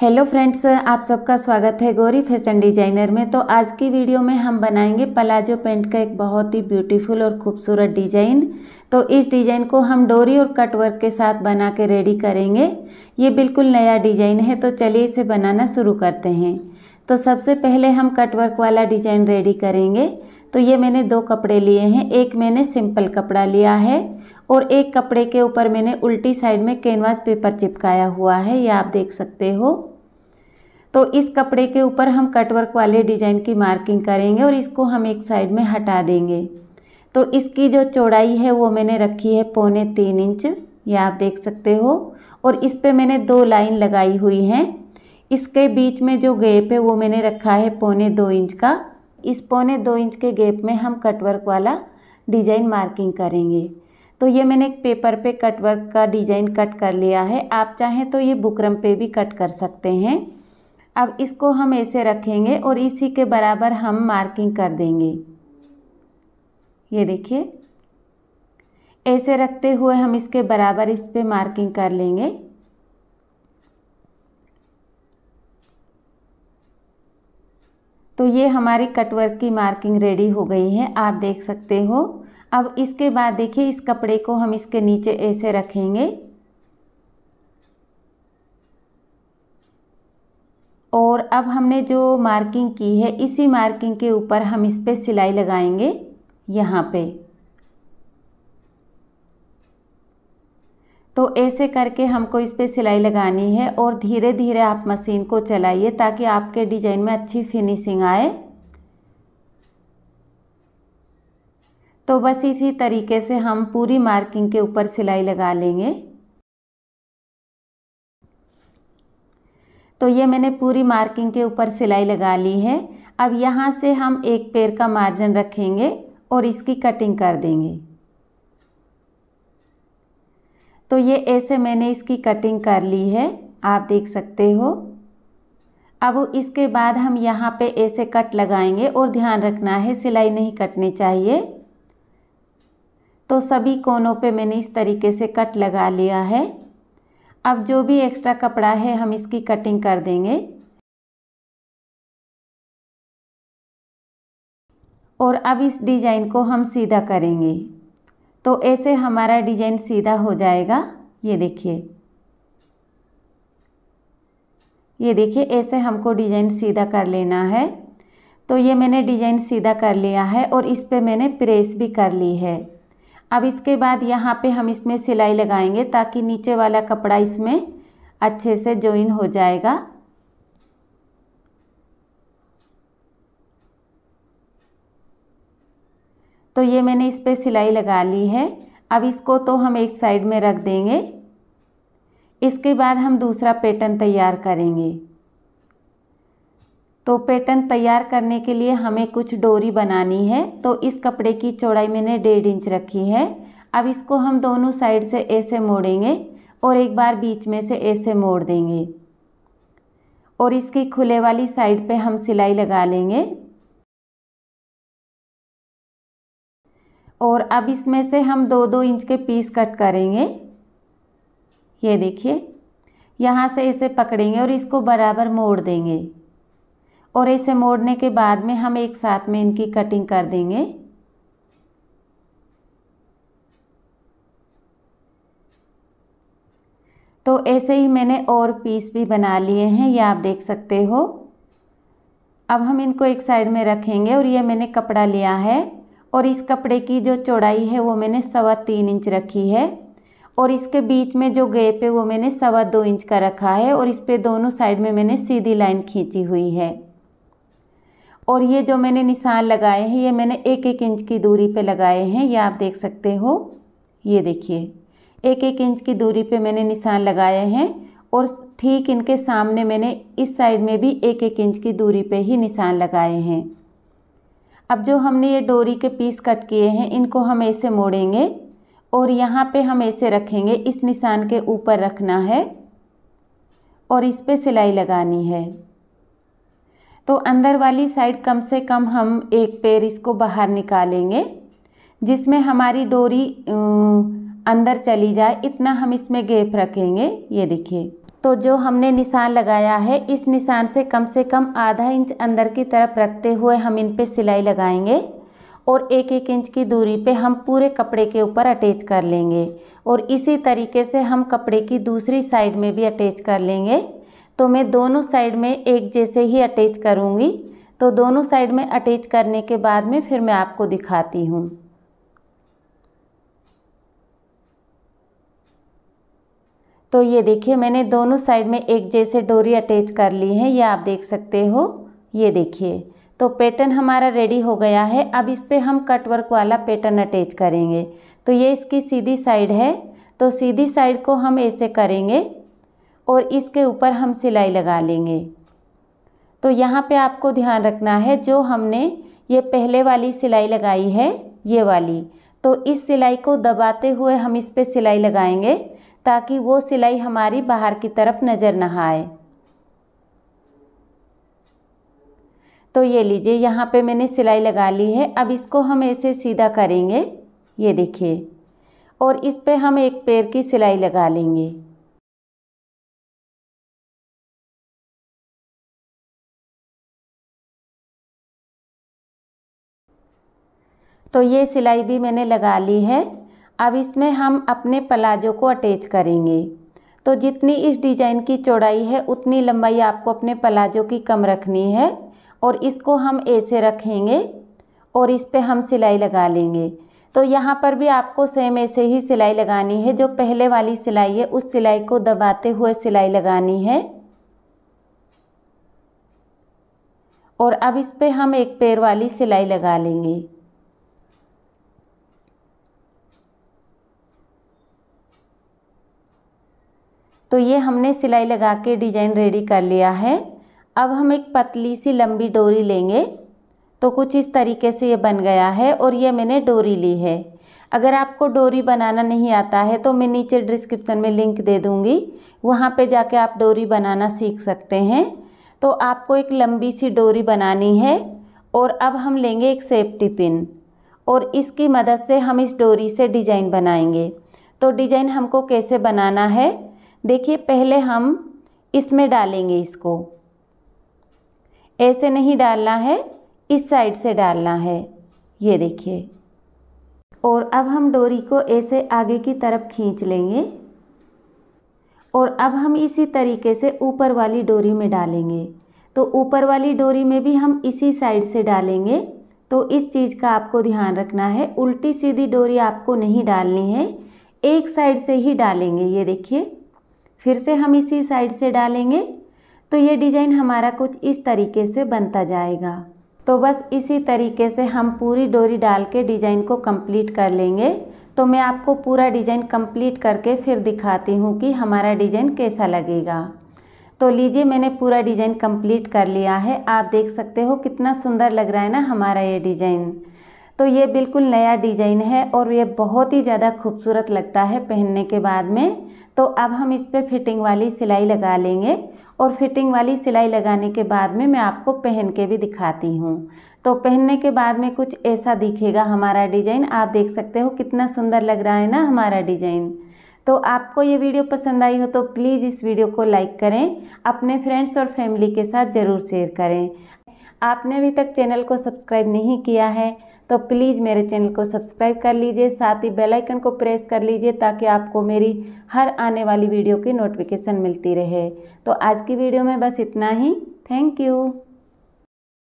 hello friends आप सबका स्वागत है गौरी फैशन डिजाइनर में तो आज की वीडियो में हम बनाएंगे पलाजो पेंट का एक बहुत ही ब्यूटीफुल और खूबसूरत डिजाइन तो इस डिजाइन को हम डोरी और कट वर्क के साथ बना के रेडी करेंगे ये बिल्कुल नया डिजाइन है तो चलिए इसे बनाना शुरू करते हैं तो सबसे पहले हम कट वर्क वाला डिजाइन रेडी करेंगे तो ये मैंने दो कपड़े लिए हैं एक मैंने सिंपल कपड़ा लिया है और एक कपड़े के ऊपर मैंने उल्टी साइड में कैनवास पेपर चिपकाया हुआ है ये आप देख सकते हो तो इस कपड़े के ऊपर हम कटवर्क वाले डिजाइन की मार्किंग करेंगे और इसको हम एक साइड में हटा देंगे तो इसकी जो चौड़ाई है वो मैंने रखी है पौने तीन इंच ये आप देख सकते हो और इस पर मैंने दो लाइन लगाई हुई हैं इसके बीच में जो गैप है वो मैंने रखा है पौने दो इंच का इस पौने दो इंच के गैप में हम कटवर्क वाला डिजाइन मार्किंग करेंगे तो ये मैंने एक पेपर पे कटवर्क का डिजाइन कट कर लिया है आप चाहें तो ये बुकरम पे भी कट कर सकते हैं अब इसको हम ऐसे रखेंगे और इसी के बराबर हम मार्किंग कर देंगे ये देखिए ऐसे रखते हुए हम इसके बराबर इस पर मार्किंग कर लेंगे तो ये हमारी कटवर्क की मार्किंग रेडी हो गई है आप देख सकते हो अब इसके बाद देखिए इस कपड़े को हम इसके नीचे ऐसे रखेंगे और अब हमने जो मार्किंग की है इसी मार्किंग के ऊपर हम इस पर सिलाई लगाएंगे यहाँ पे तो ऐसे करके हमको इस पर सिलाई लगानी है और धीरे धीरे आप मशीन को चलाइए ताकि आपके डिजाइन में अच्छी फिनिशिंग आए तो बस इसी तरीके से हम पूरी मार्किंग के ऊपर सिलाई लगा लेंगे तो ये मैंने पूरी मार्किंग के ऊपर सिलाई लगा ली है अब यहाँ से हम एक पैर का मार्जिन रखेंगे और इसकी कटिंग कर देंगे तो ये ऐसे मैंने इसकी कटिंग कर ली है आप देख सकते हो अब इसके बाद हम यहाँ पे ऐसे कट लगाएंगे और ध्यान रखना है सिलाई नहीं कटनी चाहिए तो सभी कोनों पे मैंने इस तरीके से कट लगा लिया है अब जो भी एक्स्ट्रा कपड़ा है हम इसकी कटिंग कर देंगे और अब इस डिज़ाइन को हम सीधा करेंगे तो ऐसे हमारा डिज़ाइन सीधा हो जाएगा ये देखिए ये देखिए ऐसे हमको डिज़ाइन सीधा कर लेना है तो ये मैंने डिज़ाइन सीधा कर लिया है और इस पर मैंने प्रेस भी कर ली है अब इसके बाद यहाँ पे हम इसमें सिलाई लगाएंगे ताकि नीचे वाला कपड़ा इसमें अच्छे से ज्वाइन हो जाएगा तो ये मैंने इस पर सिलाई लगा ली है अब इसको तो हम एक साइड में रख देंगे इसके बाद हम दूसरा पैटर्न तैयार करेंगे तो पैटर्न तैयार करने के लिए हमें कुछ डोरी बनानी है तो इस कपड़े की चौड़ाई मैंने डेढ़ इंच रखी है अब इसको हम दोनों साइड से ऐसे मोड़ेंगे और एक बार बीच में से ऐसे मोड़ देंगे और इसकी खुले वाली साइड पे हम सिलाई लगा लेंगे और अब इसमें से हम दो दो इंच के पीस कट करेंगे ये देखिए यहाँ से इसे पकड़ेंगे और इसको बराबर मोड़ देंगे और ऐसे मोड़ने के बाद में हम एक साथ में इनकी कटिंग कर देंगे तो ऐसे ही मैंने और पीस भी बना लिए हैं ये आप देख सकते हो अब हम इनको एक साइड में रखेंगे और ये मैंने कपड़ा लिया है और इस कपड़े की जो चौड़ाई है वो मैंने सवा तीन इंच रखी है और इसके बीच में जो गैप है वो मैंने सवा दो इंच का रखा है और इस पर दोनों साइड में मैंने सीधी लाइन खींची हुई है और ये जो मैंने निशान लगाए हैं ये मैंने एक एक इंच की दूरी पे लगाए हैं ये आप देख सकते हो ये देखिए एक एक इंच की दूरी पे मैंने निशान लगाए हैं और ठीक इनके सामने मैंने इस साइड में भी एक एक इंच की दूरी पे ही निशान लगाए हैं अब जो हमने ये डोरी के पीस कट किए हैं इनको हम ऐसे मोड़ेंगे और यहाँ पर हम ऐसे रखेंगे इस निशान के ऊपर रखना है और इस पर सिलाई लगानी है तो अंदर वाली साइड कम से कम हम एक पैर इसको बाहर निकालेंगे जिसमें हमारी डोरी अंदर चली जाए इतना हम इसमें गैप रखेंगे ये देखिए तो जो हमने निशान लगाया है इस निशान से कम से कम आधा इंच अंदर की तरफ रखते हुए हम इन पे सिलाई लगाएंगे और एक एक इंच की दूरी पे हम पूरे कपड़े के ऊपर अटैच कर लेंगे और इसी तरीके से हम कपड़े की दूसरी साइड में भी अटैच कर लेंगे तो मैं दोनों साइड में एक जैसे ही अटैच करूँगी तो दोनों साइड में अटैच करने के बाद में फिर मैं आपको दिखाती हूँ तो ये देखिए मैंने दोनों साइड में एक जैसे डोरी अटैच कर ली है ये आप देख सकते हो ये देखिए तो पैटर्न हमारा रेडी हो गया है अब इस पर हम कट वर्क वाला पैटर्न अटैच करेंगे तो ये इसकी सीधी साइड है तो सीधी साइड को हम ऐसे करेंगे और इसके ऊपर हम सिलाई लगा लेंगे तो यहाँ पे आपको ध्यान रखना है जो हमने ये पहले वाली सिलाई लगाई है ये वाली तो इस सिलाई को दबाते हुए हम इस पर सिलाई लगाएंगे ताकि वो सिलाई हमारी बाहर की तरफ नज़र ना आए तो ये लीजिए यहाँ पे मैंने सिलाई लगा ली है अब इसको हम ऐसे सीधा करेंगे ये देखिए और इस पे हम एक पैर की सिलाई लगा लेंगे तो ये सिलाई भी मैंने लगा ली है अब इसमें हम अपने प्लाजो को अटैच करेंगे तो जितनी इस डिज़ाइन की चौड़ाई है उतनी लंबाई आपको अपने प्लाजो की कम रखनी है और इसको हम ऐसे रखेंगे और इस पर हम सिलाई लगा लेंगे तो यहाँ पर भी आपको सेम ऐसे ही सिलाई लगानी है जो पहले वाली सिलाई है उस सिलाई को दबाते हुए सिलाई लगानी है और अब इस पर हम एक पैर वाली सिलाई लगा लेंगे तो ये हमने सिलाई लगा के डिजाइन रेडी कर लिया है अब हम एक पतली सी लंबी डोरी लेंगे तो कुछ इस तरीके से ये बन गया है और ये मैंने डोरी ली है अगर आपको डोरी बनाना नहीं आता है तो मैं नीचे डिस्क्रिप्शन में लिंक दे दूँगी वहाँ पे जाके आप डोरी बनाना सीख सकते हैं तो आपको एक लंबी सी डोरी बनानी है और अब हम लेंगे एक सेफ्टी पिन और इसकी मदद से हम इस डोरी से डिज़ाइन बनाएंगे तो डिज़ाइन हमको कैसे बनाना है देखिए पहले हम इसमें डालेंगे इसको ऐसे नहीं डालना है इस साइड से डालना है ये देखिए और अब हम डोरी को ऐसे आगे की तरफ खींच लेंगे और अब हम इसी तरीके से ऊपर वाली डोरी में डालेंगे तो ऊपर वाली डोरी में भी हम इसी साइड से डालेंगे तो इस चीज़ का आपको ध्यान रखना है उल्टी सीधी डोरी आपको नहीं डालनी है एक साइड से ही डालेंगे ये देखिए फिर से हम इसी साइड से डालेंगे तो ये डिज़ाइन हमारा कुछ इस तरीके से बनता जाएगा तो बस इसी तरीके से हम पूरी डोरी डाल के डिज़ाइन को कंप्लीट कर लेंगे तो मैं आपको पूरा डिज़ाइन कंप्लीट करके फिर दिखाती हूँ कि हमारा डिज़ाइन कैसा लगेगा तो लीजिए मैंने पूरा डिज़ाइन कंप्लीट कर लिया है आप देख सकते हो कितना सुंदर लग रहा है ना हमारा ये डिज़ाइन तो ये बिल्कुल नया डिजाइन है और ये बहुत ही ज़्यादा खूबसूरत लगता है पहनने के बाद में तो अब हम इस पर फिटिंग वाली सिलाई लगा लेंगे और फिटिंग वाली सिलाई लगाने के बाद में मैं आपको पहन के भी दिखाती हूँ तो पहनने के बाद में कुछ ऐसा दिखेगा हमारा डिज़ाइन आप देख सकते हो कितना सुंदर लग रहा है ना हमारा डिज़ाइन तो आपको ये वीडियो पसंद आई हो तो प्लीज़ इस वीडियो को लाइक करें अपने फ्रेंड्स और फैमिली के साथ ज़रूर शेयर करें आपने अभी तक चैनल को सब्सक्राइब नहीं किया है तो प्लीज़ मेरे चैनल को सब्सक्राइब कर लीजिए साथ ही बेल आइकन को प्रेस कर लीजिए ताकि आपको मेरी हर आने वाली वीडियो की नोटिफिकेशन मिलती रहे तो आज की वीडियो में बस इतना ही थैंक यू